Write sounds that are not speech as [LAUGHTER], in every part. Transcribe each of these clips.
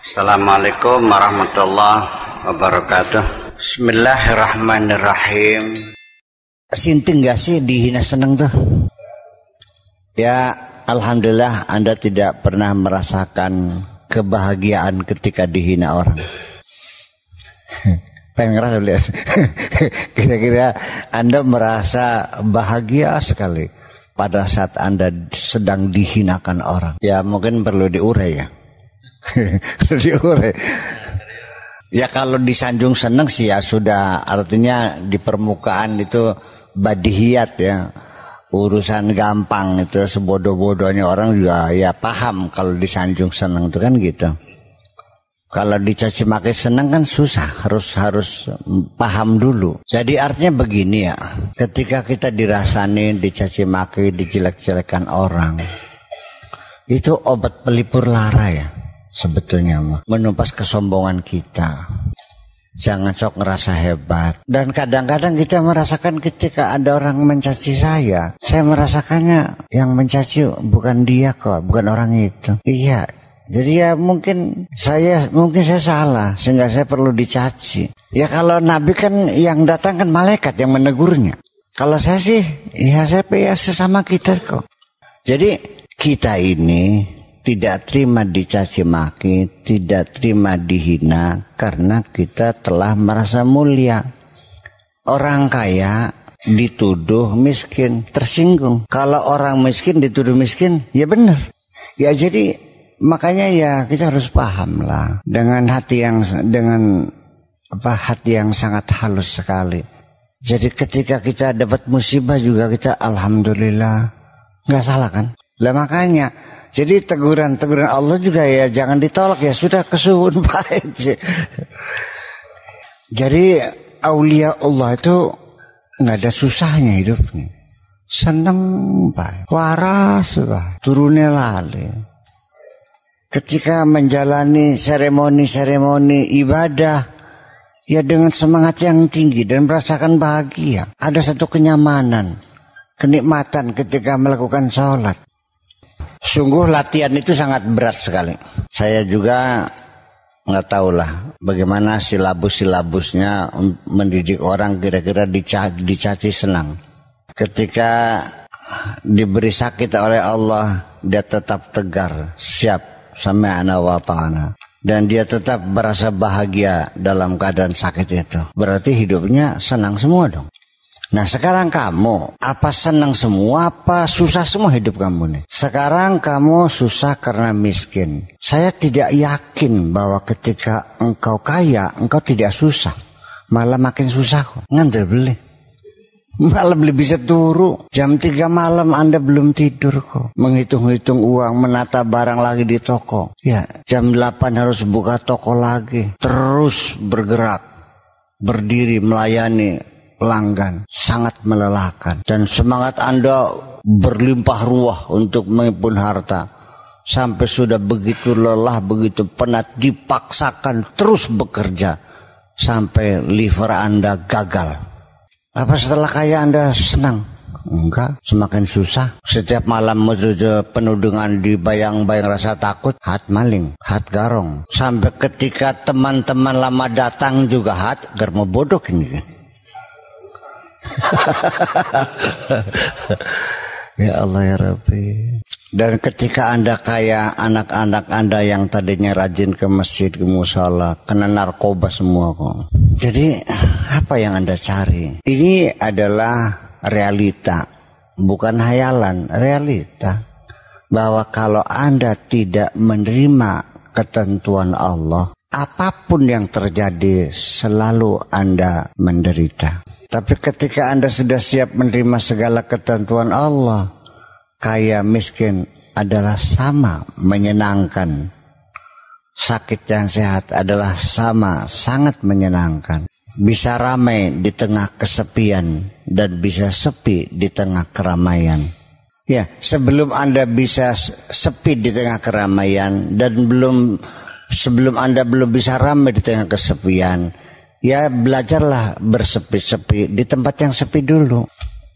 Assalamualaikum warahmatullahi wabarakatuh. Bismillahirrahmanirrahim. Sinting gak sih dihina seneng tuh? Ya, Alhamdulillah Anda tidak pernah merasakan kebahagiaan ketika dihina orang. [LAUGHS] Pengen ngerasa beliau. [LAUGHS] Kira-kira Anda merasa bahagia sekali pada saat Anda sedang dihinakan orang. Ya mungkin perlu diurai ya diure. [LAUGHS] Iya, iya. Ya kalau disanjung seneng sih ya sudah artinya di permukaan itu badihiat ya urusan gampang itu sebodoh-bodohnya orang juga ya paham kalau disanjung seneng itu kan gitu. Kalau dicaci maki seneng kan susah, harus harus paham dulu. Jadi artinya begini ya, ketika kita dirasani dicaci maki, dijelek-jelekan orang, itu obat pelipur lara ya sebetulnya mah menumpas kesombongan kita jangan sok ngerasa hebat dan kadang-kadang kita merasakan ketika ada orang mencaci saya saya merasakannya yang mencaci bukan dia kok bukan orang itu iya jadi ya mungkin saya mungkin saya salah sehingga saya perlu dicaci ya kalau nabi kan yang datang kan malaikat yang menegurnya kalau saya sih ya saya ya sesama kita kok jadi kita ini tidak terima dicaci maki, tidak terima dihina karena kita telah merasa mulia. Orang kaya dituduh miskin, tersinggung. Kalau orang miskin dituduh miskin, ya benar. Ya jadi makanya ya kita harus paham lah dengan hati yang dengan apa hati yang sangat halus sekali. Jadi ketika kita dapat musibah juga kita alhamdulillah nggak salah kan? Lah makanya jadi teguran-teguran Allah juga ya jangan ditolak ya sudah kesuhun baik. [LAUGHS] Jadi aulia Allah itu nggak ada susahnya hidupnya. Seneng baik, waras pak turunnya lali. Ketika menjalani seremoni-seremoni ibadah, ya dengan semangat yang tinggi dan merasakan bahagia. Ada satu kenyamanan, kenikmatan ketika melakukan sholat. Sungguh latihan itu sangat berat sekali. Saya juga nggak tahu lah bagaimana silabus-silabusnya mendidik orang kira-kira dicaci, senang. Ketika diberi sakit oleh Allah, dia tetap tegar, siap, sami'ana wa ta'ana. Dan dia tetap merasa bahagia dalam keadaan sakit itu. Berarti hidupnya senang semua dong. Nah sekarang kamu apa senang semua apa susah semua hidup kamu nih. Sekarang kamu susah karena miskin. Saya tidak yakin bahwa ketika engkau kaya engkau tidak susah. Malah makin susah kok. Ngantar beli. [LAUGHS] malam lebih bisa turu. Jam 3 malam Anda belum tidur kok. Menghitung-hitung uang, menata barang lagi di toko. Ya, jam 8 harus buka toko lagi. Terus bergerak. Berdiri melayani pelanggan sangat melelahkan dan semangat Anda berlimpah ruah untuk menghimpun harta sampai sudah begitu lelah, begitu penat dipaksakan terus bekerja sampai liver Anda gagal. Apa setelah kaya Anda senang? Enggak, semakin susah. Setiap malam menuju penuh dengan dibayang-bayang rasa takut, hat maling, hat garong. Sampai ketika teman-teman lama datang juga hat, germo bodoh ini. [LAUGHS] ya Allah ya Rabbi. Dan ketika Anda kaya, anak-anak Anda yang tadinya rajin ke masjid, ke musola, kena narkoba semua kok. Jadi apa yang Anda cari? Ini adalah realita, bukan hayalan, realita. Bahwa kalau Anda tidak menerima ketentuan Allah, apapun yang terjadi selalu Anda menderita. Tapi ketika Anda sudah siap menerima segala ketentuan Allah, kaya miskin adalah sama menyenangkan. Sakit yang sehat adalah sama sangat menyenangkan. Bisa ramai di tengah kesepian dan bisa sepi di tengah keramaian. Ya, sebelum Anda bisa sepi di tengah keramaian dan belum sebelum Anda belum bisa ramai di tengah kesepian, ya belajarlah bersepi-sepi di tempat yang sepi dulu.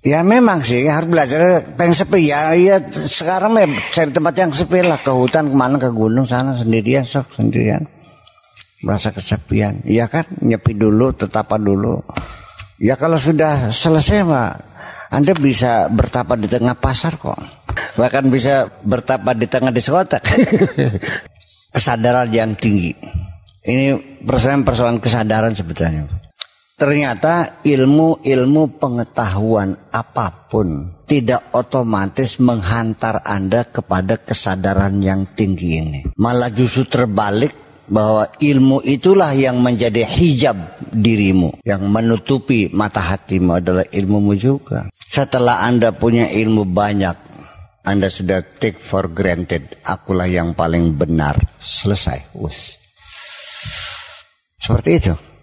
Ya memang sih harus belajar pengen sepi ya. ya sekarang ya cari tempat yang sepi lah ke hutan kemana ke gunung sana sendirian sok sendirian merasa kesepian. Ya kan nyepi dulu tetapa dulu. Ya kalau sudah selesai mah Anda bisa bertapa di tengah pasar kok. Bahkan bisa bertapa di tengah diskotek. [LAUGHS] kesadaran yang tinggi. Ini persoalan-persoalan kesadaran sebetulnya. Ternyata ilmu-ilmu pengetahuan apapun tidak otomatis menghantar Anda kepada kesadaran yang tinggi ini. Malah justru terbalik bahwa ilmu itulah yang menjadi hijab dirimu. Yang menutupi mata hatimu adalah ilmumu juga. Setelah Anda punya ilmu banyak, anda sudah take for granted, akulah yang paling benar. Selesai. Us. Seperti itu.